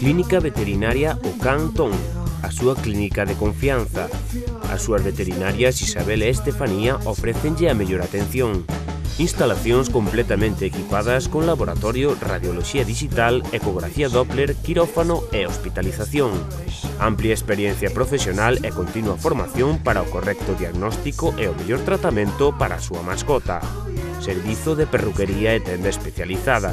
Clínica Veterinaria O Cantón, a súa clínica de confianza. As súas veterinarias Isabel e Estefanía ofrecenlle a mellor atención. Instalacións completamente equipadas con laboratorio, radioloxía digital, ecografía Doppler, quirófano e hospitalización. Amplia experiencia profesional e continua formación para o correcto diagnóstico e o mellor tratamento para a súa mascota. Servizo de perruquería e tenda especializada.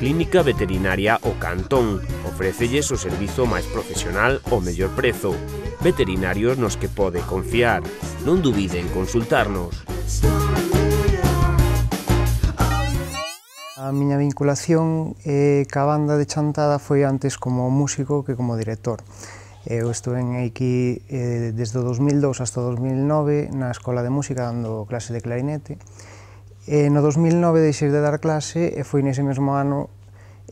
Clínica Veterinaria O Cantón Ofrécelles o servizo máis profesional ao mellor prezo. Veterinarios nos que pode confiar. Non dubide en consultarnos. A miña vinculación eh, ca banda de chantada foi antes como músico que como director. Eu estuve aquí eh, desde 2002 hasta 2009 na Escola de Música dando clase de clarinete E eh, no 2009 deixei de dar clase e foi nese mesmo ano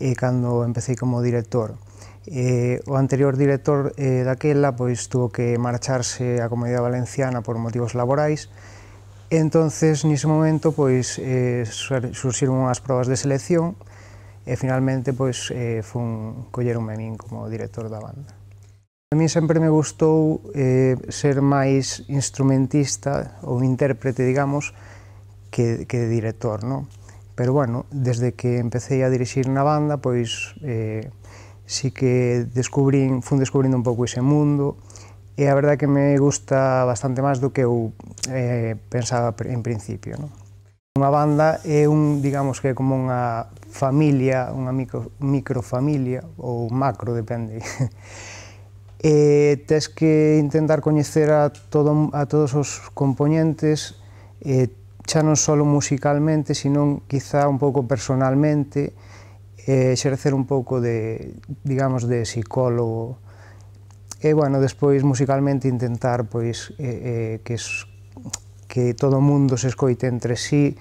e eh, cando empecé como director. Eh, o anterior director eh, daquela pois tuvo que marcharse á Comunidade Valenciana por motivos laborais e entonces nese momento pois eh, surxiron unhas probas de selección e finalmente pois eh, fun colleronme a min como director da banda. A mí sempre me gustou eh, ser máis instrumentista ou intérprete, digamos, que, que de director, non? Pero bueno, desde que empecé a dirixir na banda, pois eh, sí que descubrín, fun descubrindo un pouco ese mundo, e a verdade que me gusta bastante máis do que eu eh, pensaba en principio. Non? Unha banda é un, digamos que é como unha familia, unha micro, microfamilia ou macro, depende. e eh, tes que intentar coñecer a, todo, a todos os componentes e eh, xa non só musicalmente, sino quizá un pouco personalmente, eh, exercer un pouco de, digamos, de psicólogo, e, bueno, despois musicalmente intentar pois, eh, eh, que, es, que todo o mundo se escoite entre sí,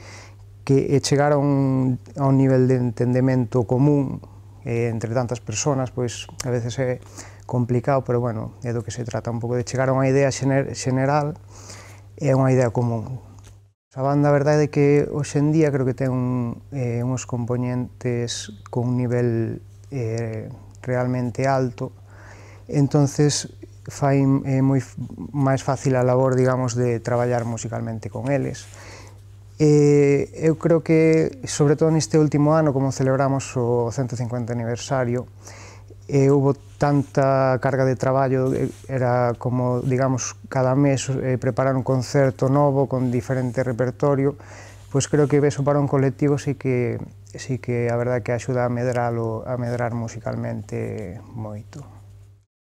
que e chegar a un, a un nivel de entendemento común eh, entre tantas personas, pois a veces é complicado, pero bueno, é do que se trata un pouco de chegar a unha idea xener, xeneral é unha idea común. A banda, a verdade, é que hoxendía creo que ten un, eh, uns componentes con un nivel eh, realmente alto, entonces fai eh, moi máis fácil a labor, digamos, de traballar musicalmente con eles. Eh, eu creo que, sobre todo neste último ano, como celebramos o 150 aniversario, e eh, houve tanta carga de traballo, eh, era como, digamos, cada mes eh, preparar un concerto novo con diferente repertorio, pois creo que eso para un colectivo sí que, sí que a verdade que axuda a medralo, a medrar musicalmente moito.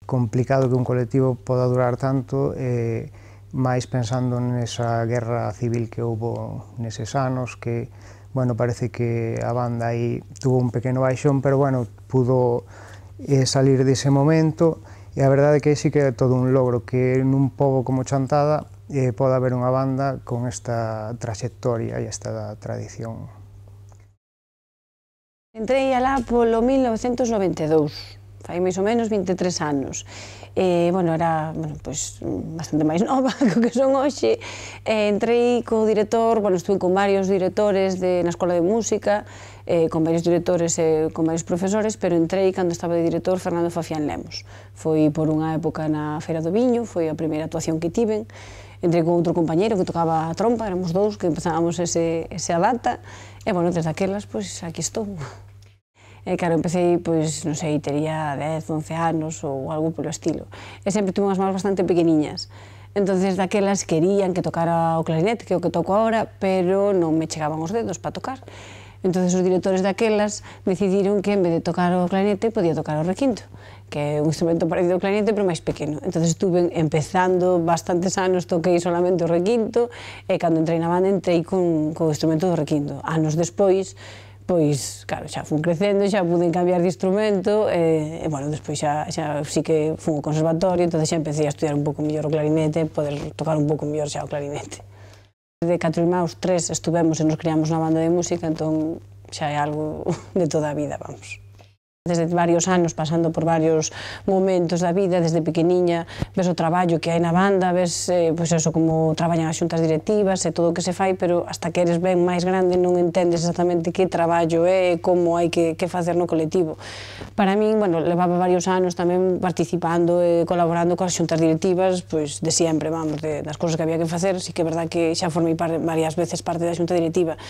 Complicado que un colectivo poda durar tanto, eh, máis pensando nesa guerra civil que houve neses anos, que, bueno, parece que a banda aí tuvo un pequeno baixón, pero, bueno, pudo e salir dese momento e a verdade que sí que é todo un logro que nun pobo como Chantada eh, poda haber unha banda con esta traxectoria e esta tradición. Entrei alá polo 1992, fai máis ou menos 23 anos. E, bueno, era bueno, pues, pois, bastante máis nova co que son hoxe. E, entrei co director, bueno, estuve con varios directores de, na Escola de Música, eh, con varios directores e eh, con varios profesores, pero entrei cando estaba de director Fernando Fafián Lemos. Foi por unha época na Feira do Viño, foi a primeira actuación que tiven, entre con outro compañero que tocaba a trompa, éramos dous que empezábamos ese, ese data, e, bueno, desde aquelas, pois, pues, aquí estou. E, claro, empecé, pois, non sei, tería 10, 11 anos ou algo polo estilo. E sempre tuve unhas mãos bastante pequeniñas. Entonces daquelas querían que tocara o clarinete, que é o que toco agora, pero non me chegaban os dedos para tocar. Entón, os directores daquelas decidiron que en vez de tocar o clarinete, podía tocar o requinto que é un instrumento parecido ao clarinete, pero máis pequeno. Entón, estuve empezando bastantes anos, toquei solamente o requinto, e cando entrei na banda, entrei con, co instrumento do requinto. Anos despois, pois, claro, xa fun crecendo, xa pude cambiar de instrumento, e, e bueno, despois xa, xa sí que fun ao conservatorio, entón xa empecé a estudiar un pouco mellor o clarinete, poder tocar un pouco mellor xa o clarinete. De catro irmãos, tres estuvemos e nos criamos na banda de música, entón xa é algo de toda a vida, vamos desde varios anos pasando por varios momentos da vida, desde pequeniña, ves o traballo que hai na banda, ves eh, pois eso, como traballan as xuntas directivas e todo o que se fai, pero hasta que eres ben máis grande non entendes exactamente que traballo é e como hai que, que facer no colectivo. Para min, bueno, levaba varios anos tamén participando e colaborando coas xuntas directivas, pois de sempre, vamos, de, das cousas que había que facer, si que é verdad que xa formei par, varias veces parte da xunta directiva.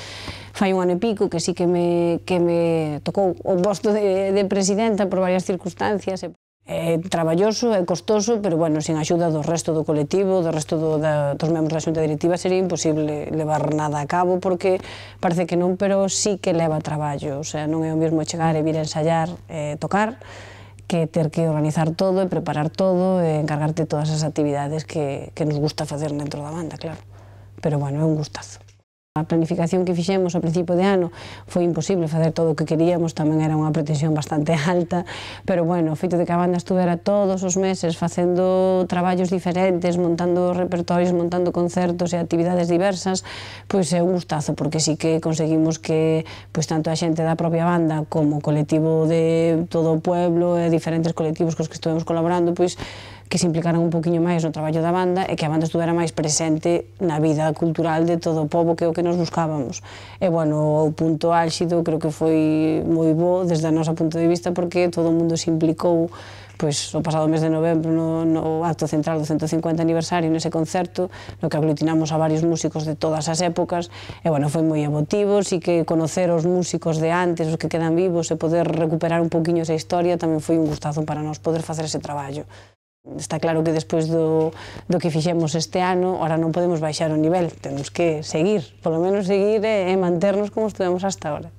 Fai un ano e pico que sí que me, que me tocou o posto de, de presidenta por varias circunstancias. É traballoso, é costoso, pero, bueno, sin axuda do resto do colectivo, do resto do, da, dos membros da xunta directiva, sería imposible levar nada a cabo, porque parece que non, pero sí que leva traballo. O sea, non é o mesmo chegar e vir a ensayar, eh, tocar, que ter que organizar todo e preparar todo e encargarte todas as actividades que, que nos gusta facer dentro da banda, claro. Pero, bueno, é un gustazo. A planificación que fixemos ao principio de ano foi imposible facer todo o que queríamos, tamén era unha pretensión bastante alta, pero bueno, o feito de que a banda estuvera todos os meses facendo traballos diferentes, montando repertorios, montando concertos e actividades diversas, pois é un gustazo, porque sí que conseguimos que pois tanto a xente da propia banda como o colectivo de todo o pueblo e diferentes colectivos cos que estuvemos colaborando, pois que se implicaran un poquinho máis no traballo da banda e que a banda estuvera máis presente na vida cultural de todo o povo que é o que nos buscábamos. E, bueno, o punto álxido creo que foi moi bo desde a nosa punto de vista porque todo o mundo se implicou pois o pasado mes de novembro no, no acto central do 150 aniversario nese concerto no que aglutinamos a varios músicos de todas as épocas e bueno, foi moi emotivo, si que conocer os músicos de antes, os que quedan vivos e poder recuperar un poquinho esa historia tamén foi un gustazo para nós poder facer ese traballo. Está claro que despois do, do que fixemos este ano, ahora non podemos baixar o nivel, temos que seguir, polo menos seguir e manternos como estuvemos hasta ahora.